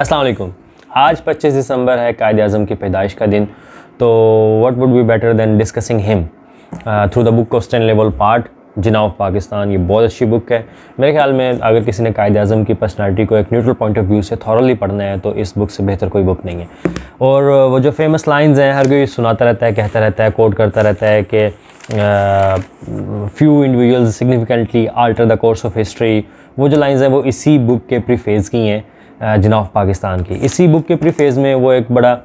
अस्सलाम वालेकुम आज 25 दिसंबर है कायद अजम की पैदाइश का दिन तो what would be better than discussing him through the book question level part Jinnah of Pakistan ये बहुत अच्छी बुक है मेरे ख्याल में अगर किसी ने कायद अजम की पर्सनालिटी को एक न्यूट्रल पॉइंट ऑफ व्यू से थॉरली पढ़ना है तो इस बुक से बेहतर कोई बुक नहीं है और uh, वो जो फेमस लाइंस हैं हर कोई सुनाता रहता है कहता रहता है कोट करता रहता है कि few individuals significantly alter the course of history वो जो लाइंस हैं वो इसी बुक के प्रीफेज की हैं जना ऑफ पाकिस्तान की इसी बुक के प्रीफेज में वो एक बड़ा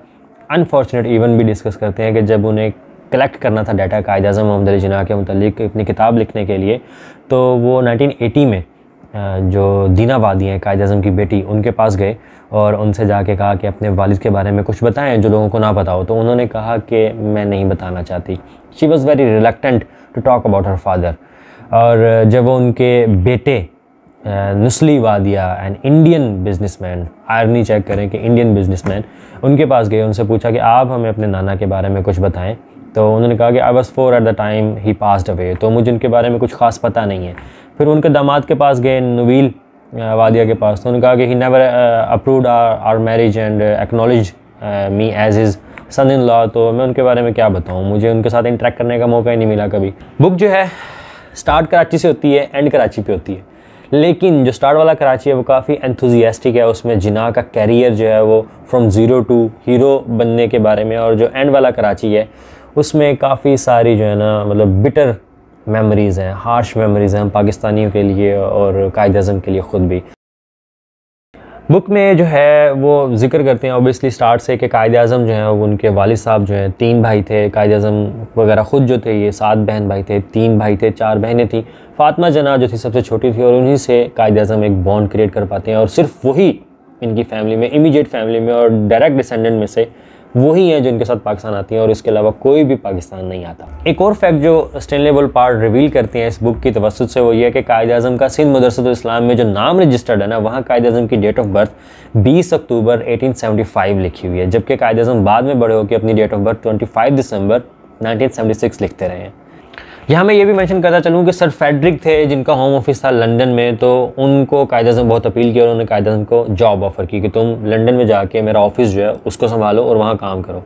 अनफॉर्चुनेट इवेंट भी डिस्कस करते हैं कि जब उन्हें कलेक्ट करना था डाटा कायद अजम मोहम्मद अली जिना के मतलब अपनी किताब लिखने के लिए तो वो 1980 में जो दीना वादी हैं कायद अजम की बेटी उनके पास गए और उनसे जाके कहा कि अपने वालिद के बारे में कुछ बताएं जो लोगों को ना पता हो तो उन्होंने कहा कि मैं नहीं बताना चाहती she was very reluctant to talk about her father और जब वो उनके बेटे Nusli Wadia and Indian businessman आर्नी चेक करें कि इंडियन बिजनेसमैन उनके पास गए उनसे पूछा कि आप हमें अपने नाना के बारे में कुछ बताएं तो उन्होंने कहा कि I was four at the time he passed away तो मुझे उनके बारे में कुछ खास पता नहीं है फिर उनके दामाद के पास गए नवील वादिया uh, के पास तो उन्होंने कहा कि he never approved our our marriage and acknowledge me as his son in law तो मैं उनके बारे में क्या बताऊँ मुझे उनके साथ इंटरेक्ट करने का मौका ही नहीं मिला कभी बुक जो है स्टार्ट कराची से होती है एंड कराची पे होती है लेकिन जो स्टार्ट वाला कराची है वो काफ़ी एंथुजियास्टिक है उसमें जिना का कैरियर जो है वो फ्रॉम ज़ीरो टू हीरो बनने के बारे में और जो एंड वाला कराची है उसमें काफ़ी सारी जो है ना मतलब बिटर मेमोरीज़ हैं हार्श मेमोरीज़ हैं पाकिस्तानियों के लिए और कायद अजम के लिए ख़ुद भी बुक में जो है वो जिक्र करते हैं ओबियसली स्टार्ट से कि कायद अजम जो हैं उनके वालद साहब जो हैं तीन भाई थे कायद अजम वगैरह ख़ुद जो थे ये सात बहन भाई थे तीन भाई थे चार बहनें थी फातमा जना जो थी सबसे छोटी थी और उन्हीं से कायद अजम एक बॉन्ड क्रिएट कर पाते हैं और सिर्फ वही इनकी फैमिली में इमीडिएट फैमिली में और डायरेक्ट डिसेंडेंट में से वही हैं जिनके साथ पाकिस्तान आती हैं और इसके अलावा कोई भी पाकिस्तान नहीं आता एक और फैक्ट जो स्टेनलेबल पार्ट रिवील करते हैं इस बुक की तवसत से वो ये है कि कायद अजम का सिंध मदरसत इस्लाम में जो नाम रजिस्टर्ड है ना वहाँ कायद अजम की डेट ऑफ बर्थ 20 अक्टूबर 1875 लिखी हुई है जबकि कायद अजम बाद में बड़े होकर अपनी date of birth twenty December nineteen लिखते रहे हैं यहाँ मैं ये भी मेंशन करता चलूँ कि सर फेडरिक थे जिनका होम ऑफिस था लंदन में तो उनको कायद अजम बहुत अपील किया और उन्होंने कायद अजम को जॉब ऑफ़र की कि तुम लंदन में जाके मेरा ऑफिस जो है उसको संभालो और वहाँ काम करो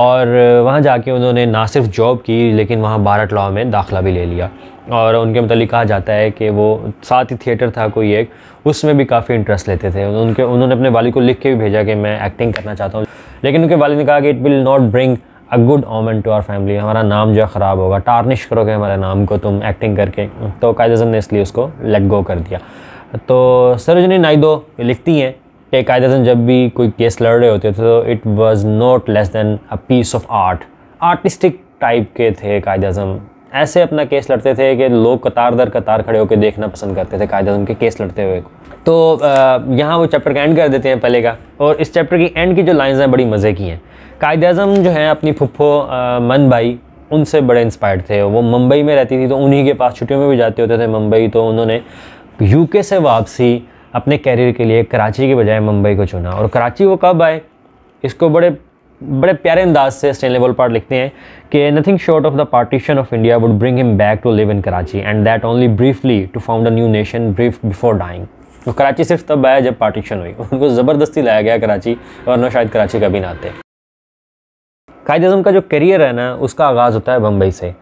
और वहाँ जाके उन्होंने ना सिर्फ जॉब की लेकिन वहाँ भारत लॉ में दाखिला भी ले लिया और उनके मतलब कहा जाता है कि वो साथ ही थिएटर था कोई एक उसमें भी काफ़ी इंटरेस्ट लेते थे उनके उन्होंने अपने वाली को लिख के भी भेजा कि मैं एक्टिंग करना चाहता हूँ लेकिन उनके वाली ने कहा कि it will not bring a good omen to our family हमारा नाम जो ख़राब होगा टार्निश करोगे हमारे नाम को तुम एक्टिंग करके तो कायद अजम ने इसलिए उसको लेट गो कर दिया तो सरोजनी नायदो लिखती हैं कि कायद अजम जब भी कोई केस लड़ रहे होते थे तो it was not less than a piece of art artistic type के थे कायद अजम ऐसे अपना केस लड़ते थे कि लोग कतार दर कतार खड़े होकर देखना पसंद करते थे कायदे के केस लड़ते हुए को तो यहाँ वो चैप्टर का एंड कर देते हैं पहले का और इस चैप्टर की एंड की जो लाइन्स हैं बड़ी मज़े की हैं कायद अजम जो हैं अपनी फुफ्फो मन भाई उनसे बड़े इंस्पायर्ड थे वो मुंबई में रहती थी तो उन्हीं के पास छुट्टियों में भी जाते होते थे मुंबई तो उन्होंने यूके से वापसी अपने कैरियर के लिए कराची के बजाय मुंबई को चुना और कराची वो कब आए इसको बड़े बड़े प्यारे अंदाज से लेवल पार्ट लिखते हैं कि nothing short of the partition of India would bring him back to live in Karachi and that only briefly to found a new nation brief before dying तो कराची सिर्फ तब आया जब पार्टीशन हुई उनको ज़बरदस्ती लाया गया कराची वरना शायद कराची कभी ना आते कायद अजम का जो करियर है ना उसका आगाज़ होता है बम्बई से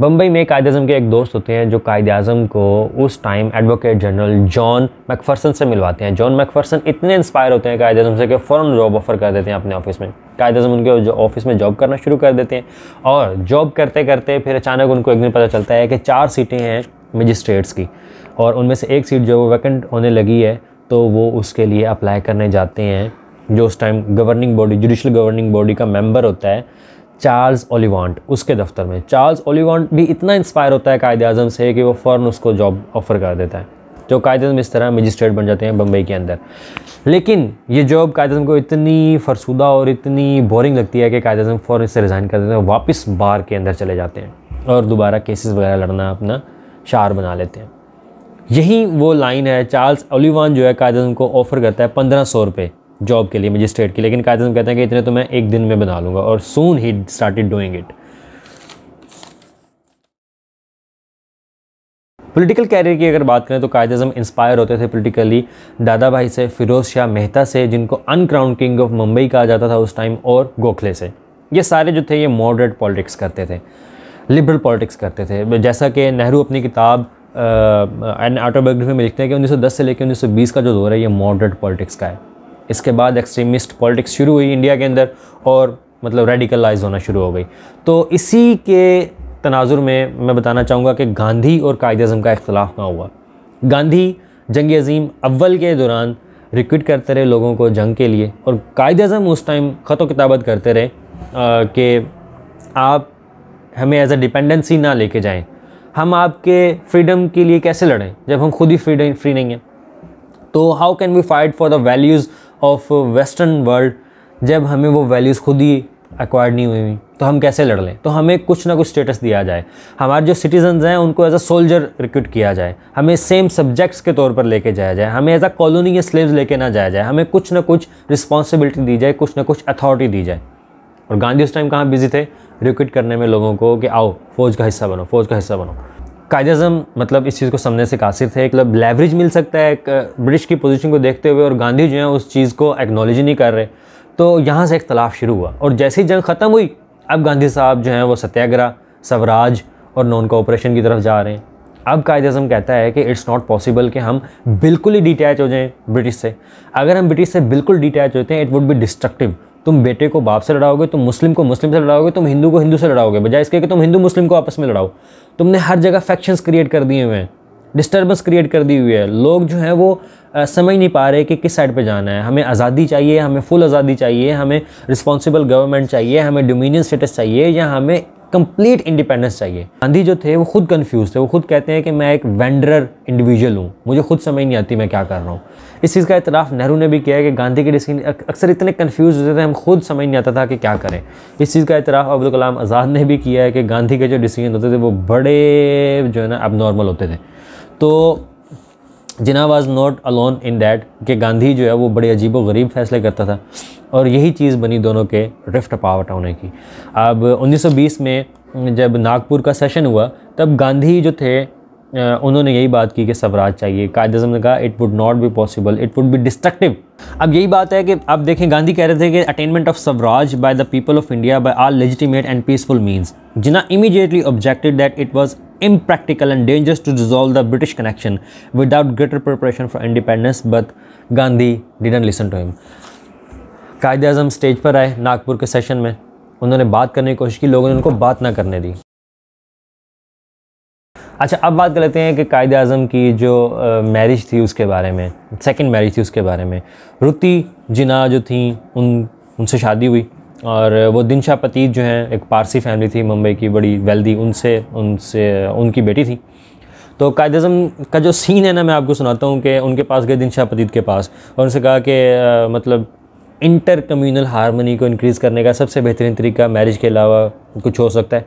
बम्बई में कायद अजम के एक दोस्त होते हैं जो कायद अजम को उस time advocate general John McPherson से मिलवाते हैं जॉन मैकफर्सन इतने इंस्पायर होते हैं कायद अजम से कि फ़ौर जॉब ऑफ़र कर देते हैं अपने ऑफिस में कायद अजम उनके जो ऑफिस में जॉब करना शुरू कर देते हैं और जॉब करते करते फिर अचानक उनको एक दिन पता चलता है कि चार सीटें हैं मजिस्ट्रेट्स की और उनमें से एक सीट जो वैकेंट होने लगी है तो वो उसके लिए अप्लाई करने जाते हैं जो उस time governing body judicial governing body का मेंबर होता है चार्ल्स ओलिवांट उसके दफ्तर में चार्ल्स ओलिवांट भी इतना इंस्पायर होता है कायद अजम से कि वो फ़ौरन उसको जॉब ऑफ़र कर देता है जो कायद अजम इस तरह मजिस्ट्रेट बन जाते हैं बम्बई के अंदर लेकिन ये जॉब कायद अजम को इतनी फरसुदा और इतनी बोरिंग लगती है कि कायद अजम फ़ौरन से रिज़ाइन कर देते हैं वापस बार के अंदर चले जाते हैं और दोबारा केसेस वगैरह लड़ना अपना चार बना लेते हैं यही वो लाइन है चार्ल्स ओलिवान जो है कायद को ऑफ़र करता है पंद्रह सौ रुपये जॉब के लिए मजिस्ट्रेट की लेकिन कायद कहते हैं कि इतने तो मैं एक दिन में बना लूँगा और सून ही started doing it political career की अगर बात करें तो कायद अजम इंस्पायर होते थे पॉलिटिकली दादा भाई से फिरोज शाह मेहता से जिनको अनक्राउन किंग ऑफ मुंबई कहा जाता था उस टाइम और गोखले से ये सारे जो थे ये मॉडरेट पॉलिटिक्स करते थे लिबरल पॉलिटिक्स करते थे जैसा कि नेहरू अपनी किताब एंड ऑटोबायोग्राफी में लिखते हैं कि 1910 से लेकर 1920 का जो दौर है ये मॉडरेट पॉलिटिक्स का है इसके बाद एक्सट्रीमिस्ट पॉलिटिक्स शुरू हुई इंडिया के अंदर और मतलब रेडिकलाइज होना शुरू हो गई तो इसी के तनाजुर में मैं बताना चाहूँगा कि गांधी और कायद अजम का इख्तलाफ कहाँ हुआ गांधी जंग अजीम अव्वल के दौरान रिक्विट करते रहे लोगों को जंग के लिए और कायद अजम उस टाइम ख़त किताबत करते रहे कि आप हमें एज अ डिपेंडेंसी ना लेके जाएं हम आपके फ्रीडम के लिए कैसे लड़ें जब हम खुद ही फ्रीडम फ्री नहीं हैं तो how can we fight for the values of western world जब हमें वो वैल्यूज़ खुद ही एक्वायर्ड नहीं हुई हुई तो हम कैसे लड़ लें तो हमें कुछ ना कुछ स्टेटस दिया जाए हमारे जो सिटीजन्स हैं उनको एज अ सोल्जर रिक्रूट किया जाए हमें सेम सब्जेक्ट्स के तौर पर लेके जाया जाए हमें एज अ कॉलोनी या स्लेव्स लेके ना जाया जाए हमें कुछ ना कुछ रिस्पॉन्सिबिलिटी दी जाए कुछ ना कुछ अथॉरिटी दी जाए और गांधी उस टाइम कहाँ बिजी थे रिक्विट करने में लोगों को कि आओ फौज का हिस्सा बनो फौज का हिस्सा बनो कायद अजम मतलब इस चीज़ को समझने से कासिर थे मतलब लेवरेज मिल सकता है ब्रिटिश की पोजीशन को देखते हुए और गांधी जो है उस चीज़ को एक्नॉलेज नहीं कर रहे तो यहाँ से इख्तलाफ शुरू हुआ और जैसे ही जंग ख़त्म हुई अब गांधी साहब जो हैं वो सत्याग्रह स्वराज और नॉन कॉपरेशन की तरफ जा रहे हैं अब कायद अजम कहता है कि इट्स नॉट पॉसिबल कि हम बिल्कुल ही डिटैच हो जाएँ ब्रिटिश से अगर हम ब्रिटिश से बिल्कुल डिटैच होते हैं इट वुड भी डिस्ट्रक्टिव तुम बेटे को बाप से लड़ाओगे तुम मुस्लिम को मुस्लिम से लड़ाओगे तुम हिंदू को हिंदू से लड़ाओगे बजाय इसके कि तुम हिंदू मुस्लिम को आपस में लड़ाओ तुमने हर जगह फैक्शंस क्रिएट कर दिए हुए हैं डिस्टर्बेंस क्रिएट कर दी हुई है लोग जो हैं वो समझ नहीं पा रहे कि किस साइड पे जाना है हमें आज़ादी चाहिए हमें फुल आज़ादी चाहिए हमें रिस्पॉन्सिबल गवर्नमेंट चाहिए हमें डोमिनियन स्टेटस चाहिए या हमें कंप्लीट इंडिपेंडेंस चाहिए गांधी जो थे वो खुद कंफ्यूज थे वो खुद कहते हैं कि मैं एक वेंडर इंडिविजुअल हूँ मुझे खुद समझ नहीं आती मैं क्या कर रहा हूँ इस चीज़ का इतराफ़ नेहरू ने भी किया है कि गांधी के डिसीजन अक्सर इतने कन्फ्यूज होते थे हम खुद समझ नहीं आता था कि क्या करें इस चीज़ का इतराफ़ अब्दुल कलाम आज़ाद ने भी किया है कि गांधी के जो डिसीजन होते थे वो बड़े जो है ना अब नॉर्मल होते थे तो Jinnah was not alone in that कि गांधी जो है वो बड़े अजीब व गरीब फैसले करता था और यही चीज़ बनी दोनों के रिफ्ट पावट होने की अब 1920 में जब नागपुर का सेशन हुआ तब गांधी जो थे उन्होंने यही बात की कि स्वराज चाहिए कायद अजम ने कहा it would not be possible it would be destructive अब यही बात है कि आप देखें गांधी कह रहे थे कि attainment of Swaraj by the people of India by all legitimate and peaceful means Jinnah immediately objected that it was impractical and dangerous to dissolve the British connection without greater preparation for independence but Gandhi didn't listen to him Quaid Azam stage पर आए नागपुर के session में उन्होंने बात करने की कोशिश की लोगों ने उनको बात ना करने दी अच्छा अब बात कर लेते हैं कि कायद अज़म की जो मैरिज थी उसके बारे में सेकंड मैरिज थी उसके बारे में रुति जिना जो थी उन उनसे शादी हुई और वो दिनशा पतीत जो हैं एक पारसी फैमिली थी मुंबई की बड़ी वेल्दी उनसे उनसे उनकी बेटी थी तो कायद अजम का जो सीन है ना मैं आपको सुनाता हूँ कि उनके पास गए दिनशा पतीत के पास और उनसे कहा कि मतलब इंटर कम्यूनल हारमोनी को इनक्रीज़ करने का सबसे बेहतरीन तरीका मैरिज के अलावा कुछ हो सकता है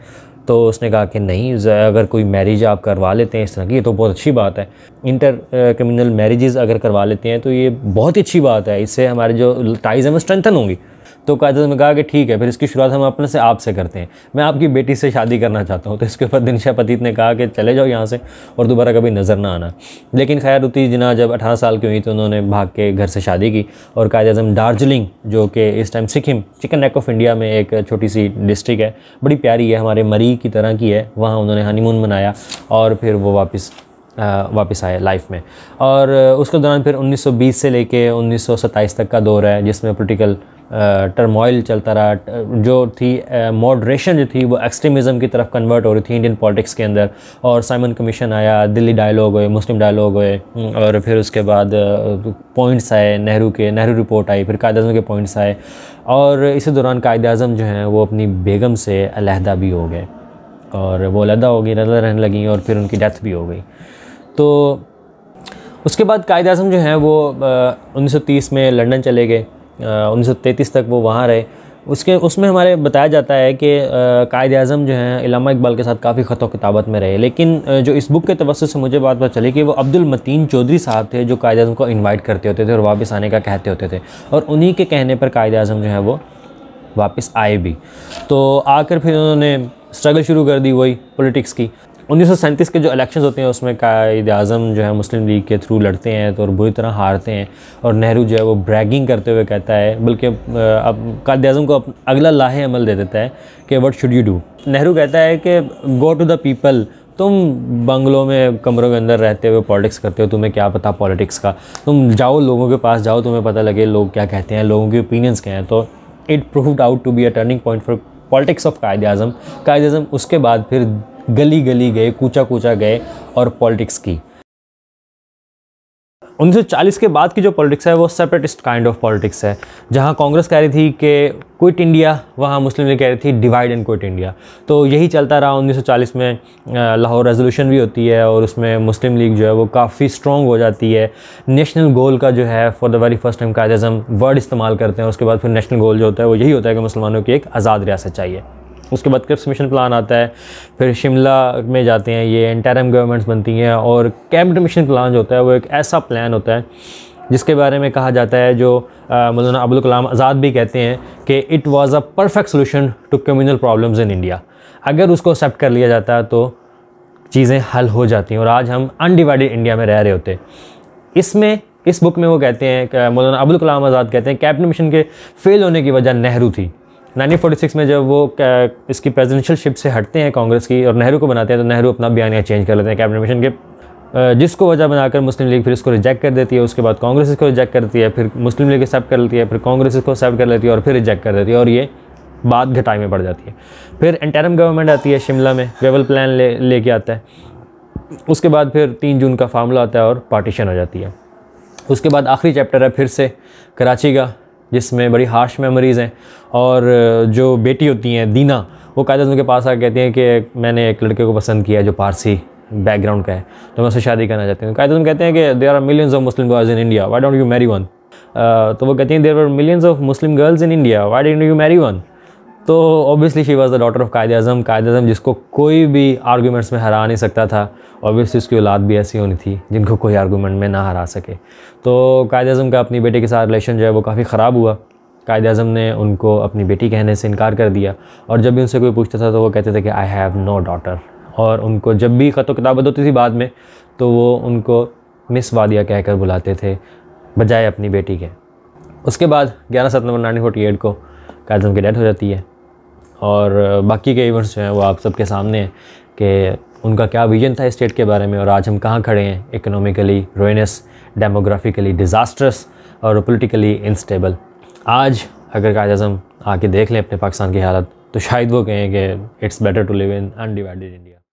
तो उसने कहा कि नहीं अगर कोई मैरिज आप करवा लेते हैं इस तरह की तो बहुत अच्छी बात है इंटर कम्यूनल मैरिज अगर करवा लेते हैं तो ये बहुत ही अच्छी बात है इससे हमारे जो टाइज़ हैं वो स्ट्रेंथन होंगी तो कायदा ने कहा कि ठीक है फिर इसकी शुरुआत हम अपने से आपसे करते हैं मैं आपकी बेटी से शादी करना चाहता हूँ तो इसके ऊपर दिनशा पतीत ने कहा कि चले जाओ यहाँ से और दोबारा कभी नज़र ना आना लेकिन खैर उती जिना जब अठारह साल की हुई तो उन्होंने भाग के घर से शादी की और कायद अजम दार्जिलिंग जो कि इस time Sikkim chicken neck of India में एक छोटी सी डिस्ट्रिक्ट है बड़ी प्यारी है हमारे मरी की तरह की है वहाँ उन्होंने हनीमून मनाया और फिर वो वापस वापस आए लाइफ में और उसके दौरान फिर 1920 से लेके 1927 तक का दौर है जिसमें पोलिटिकल टर्मोइल चलता रहा जो थी मॉड्रेशन जो थी वो एक्सट्रीमिज़म की तरफ कन्वर्ट हो रही थी इंडियन पॉलिटिक्स के अंदर और साइमन कमीशन आया दिल्ली डायलॉग हुए मुस्लिम डायलॉग हुए हम्म, और फिर उसके बाद पॉइंट्स आए नेहरू के नेहरू रिपोर्ट आई फिर कायद अजम के पॉइंट्स आए और इसी दौरान कायद अजम जो हैं वो अपनी बेगम से अलहदा भी हो गए और वो अलहदा हो गई अलहदा रहने लगी और फिर उनकी डेथ भी हो गई तो उसके बाद कायद अजम जो हैं वो उन्नीस में लंदन चले गए उन्नीस तक वो वहाँ रहे उसके उसमें हमारे बताया जाता है कि कायद अज़म जो हैं इलामा इकबाल के साथ काफ़ी ख़त किताबत में रहे लेकिन जो इस बुक के तवसत से मुझे बात पता चली कि वो अब्दुल मतीन चौधरी साहब थे जो कायद अज़म को इनवाइट करते होते थे और वापस आने का कहते होते थे और उन्हीं के कहने पर कायद अज़म जो है वो वापस आए भी तो आकर फिर उन्होंने स्ट्रगल शुरू कर दी वही पॉलिटिक्स की उन्नीस के जो इलेक्शंस होते हैं उसमें कायद अज़म जो है मुस्लिम लीग के थ्रू लड़ते हैं तो और बुरी तरह हारते हैं और नेहरू जो है वो ब्रैगिंग करते हुए कहता है बल्कि अब कायद अज़म को अगला लाहे अमल दे देता है कि what should you do Nehru कहता है कि गो टू द पीपल तुम बंगलों में कमरों के अंदर रहते हुए पॉलिटिक्स करते हो तुम्हें क्या पता पॉलिटिक्स का तुम जाओ लोगों के पास जाओ तुम्हें पता लगे लोग क्या कहते हैं लोगों के ओपिनियंस क्या हैं तो it proved out to be a turning point for politics of Quaid Azam Quaid अजम उसके बाद फिर गली गली गए कूचा कूचा गए और पॉलिटिक्स की 1940 के बाद की जो पॉलिटिक्स है वो सेपरेटिस्ट काइंड ऑफ पॉलिटिक्स है जहाँ कांग्रेस कह रही थी कि क्विट इंडिया वहाँ मुस्लिम लीग कह रही थी डिवाइड एंड क्विट इंडिया तो यही चलता रहा 1940 में लाहौर रेजोल्यूशन भी होती है और उसमें मुस्लिम लीग जो है वो काफ़ी स्ट्रॉन्ग हो जाती है नेशनल गोल का जो है for the very first time Quaid word इस्तेमाल करते हैं उसके बाद फिर नेशनल गोल जो होता है वो यही होता है कि मुसलमानों की एक आज़ाद रियासत चाहिए उसके बाद क्रिप्स मिशन प्लान आता है फिर शिमला में जाते हैं ये इंटरम गवर्नमेंट्स बनती हैं और कैबिनेट मिशन प्लान जो होता है वो एक ऐसा प्लान होता है जिसके बारे में कहा जाता है जो मौलाना अबुल कलाम आज़ाद भी कहते हैं कि it was a perfect solution to communal problems in India अगर उसको एक्सेप्ट कर लिया जाता है तो चीज़ें हल हो जाती हैं और आज हम अनडिवाइडेड इंडिया में रह रहे होते इसमें इस बुक में वो कहते हैं मौलाना अबुल कलाम आज़ाद कहते हैं कैबिनेट मिशन के फेल होने की वजह नेहरू थी 1946 में जब वो इसकी प्रेजिडेंशियल शिप से हटते हैं कांग्रेस की और नेहरू को बनाते हैं तो नेहरू अपना बयान चेंज कर लेते हैं कैबिनेट मिशन के जिसको वजह बनाकर मुस्लिम लीग फिर इसको रिजेक्ट कर देती है उसके बाद कांग्रेस इसको रिजेक्ट करती है फिर मुस्लिम लीग एक्सेप्ट कर लेती है फिर कांग्रेस इसको एक्सेप्ट कर लेती है और फिर रिजेक्ट कर देती है और ये बात घटाई में पड़ जाती है फिर एंटेरम गवर्नमेंट आती है शिमला में वेवल प्लान ले लेके आता है उसके बाद फिर तीन जून का फार्मूला आता है और पार्टीशन हो जाती है उसके बाद आखिरी चैप्टर है फिर से कराची का जिसमें बड़ी हार्श मेमोरीज़ हैं और जो बेटी होती हैं दीना वो कायदा उनके पास आ कहती हैं कि मैंने एक लड़के को पसंद किया जो पारसी बैकग्राउंड का है तो मैं उससे शादी करना चाहती हूँ कायदा कहते हैं कि there are millions of Muslim girls in India why don't you marry one तो वो कहती हैं there are millions of Muslim girls in India why don't you marry one तो obviously she was the daughter of Quaid Azam Quaid Azam जिसको कोई भी arguments में हरा नहीं सकता था ऑब्वियसली उसकी औलाद भी ऐसी होनी थी जिनको कोई आर्गूमेंट में ना हरा सके तो कायद अज़म का अपनी बेटी के साथ रिलेशन जो है वो काफ़ी ख़राब हुआ कायद अज़म ने उनको अपनी बेटी कहने से इनकार कर दिया और जब भी उनसे कोई पूछता था तो वो कहते थे कि आई हैव नो डॉटर और उनको जब भी ख़त किताबत होती थी बाद में तो वो उनको मिस वादिया कहकर बुलाते थे बजाय अपनी बेटी के उसके बाद ग्यारह सितंबर नाइनटीन फोर्टी एट को कायद अज़म की डेथ हो जाती है और बाकी के इवेंट्स जो हैं वो आप सबके सामने हैं कि उनका क्या विजन था स्टेट के बारे में और आज हम कहाँ खड़े हैं इकोनॉमिकली रोइनस डेमोग्राफिकली डिज़ास्ट्रस और पोलिटिकली इंस्टेबल आज अगर काज अजम आके देख लें अपने पाकिस्तान की हालत तो शायद वो कहें कि it's better to live in undivided India